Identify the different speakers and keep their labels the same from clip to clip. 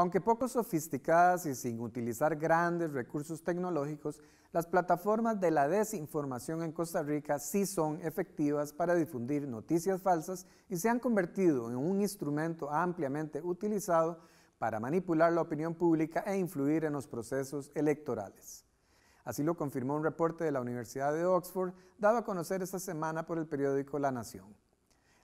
Speaker 1: Aunque poco sofisticadas y sin utilizar grandes recursos tecnológicos, las plataformas de la desinformación en Costa Rica sí son efectivas para difundir noticias falsas y se han convertido en un instrumento ampliamente utilizado para manipular la opinión pública e influir en los procesos electorales. Así lo confirmó un reporte de la Universidad de Oxford dado a conocer esta semana por el periódico La Nación.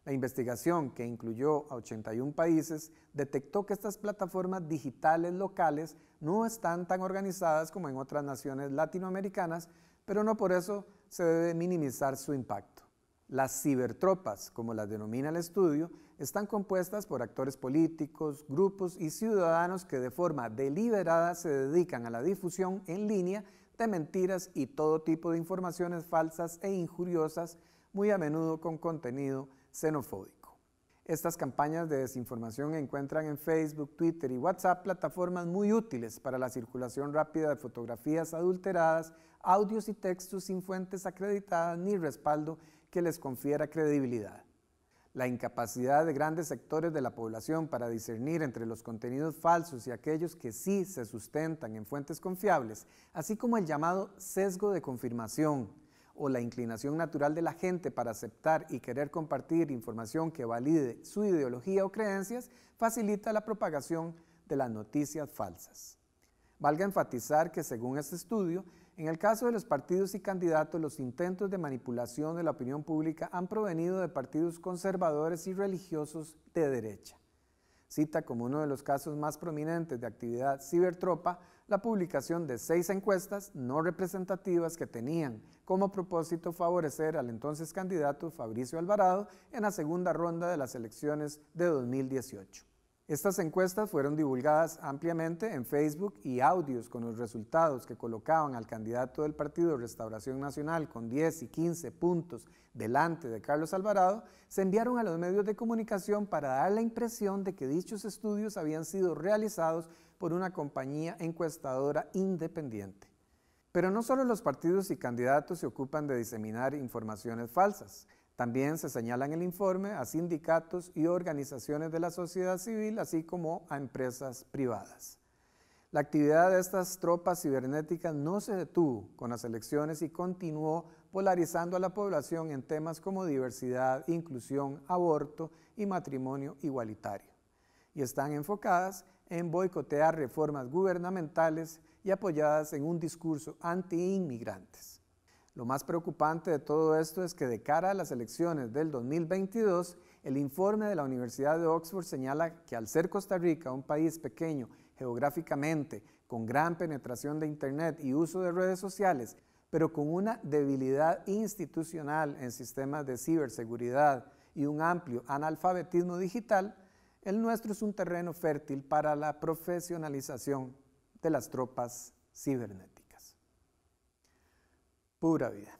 Speaker 1: La investigación, que incluyó a 81 países, detectó que estas plataformas digitales locales no están tan organizadas como en otras naciones latinoamericanas, pero no por eso se debe minimizar su impacto. Las cibertropas, como las denomina el estudio, están compuestas por actores políticos, grupos y ciudadanos que de forma deliberada se dedican a la difusión en línea de mentiras y todo tipo de informaciones falsas e injuriosas, muy a menudo con contenido estas campañas de desinformación encuentran en Facebook, Twitter y WhatsApp plataformas muy útiles para la circulación rápida de fotografías adulteradas, audios y textos sin fuentes acreditadas ni respaldo que les confiera credibilidad. La incapacidad de grandes sectores de la población para discernir entre los contenidos falsos y aquellos que sí se sustentan en fuentes confiables, así como el llamado sesgo de confirmación, o la inclinación natural de la gente para aceptar y querer compartir información que valide su ideología o creencias, facilita la propagación de las noticias falsas. Valga enfatizar que según este estudio, en el caso de los partidos y candidatos, los intentos de manipulación de la opinión pública han provenido de partidos conservadores y religiosos de derecha cita como uno de los casos más prominentes de actividad cibertropa la publicación de seis encuestas no representativas que tenían como propósito favorecer al entonces candidato Fabricio Alvarado en la segunda ronda de las elecciones de 2018. Estas encuestas fueron divulgadas ampliamente en Facebook y audios con los resultados que colocaban al candidato del Partido Restauración Nacional con 10 y 15 puntos delante de Carlos Alvarado, se enviaron a los medios de comunicación para dar la impresión de que dichos estudios habían sido realizados por una compañía encuestadora independiente. Pero no solo los partidos y candidatos se ocupan de diseminar informaciones falsas. También se señala en el informe a sindicatos y organizaciones de la sociedad civil, así como a empresas privadas. La actividad de estas tropas cibernéticas no se detuvo con las elecciones y continuó polarizando a la población en temas como diversidad, inclusión, aborto y matrimonio igualitario. Y están enfocadas en boicotear reformas gubernamentales y apoyadas en un discurso anti-inmigrantes. Lo más preocupante de todo esto es que de cara a las elecciones del 2022, el informe de la Universidad de Oxford señala que al ser Costa Rica un país pequeño geográficamente, con gran penetración de Internet y uso de redes sociales, pero con una debilidad institucional en sistemas de ciberseguridad y un amplio analfabetismo digital, el nuestro es un terreno fértil para la profesionalización de las tropas cibernet pura vida.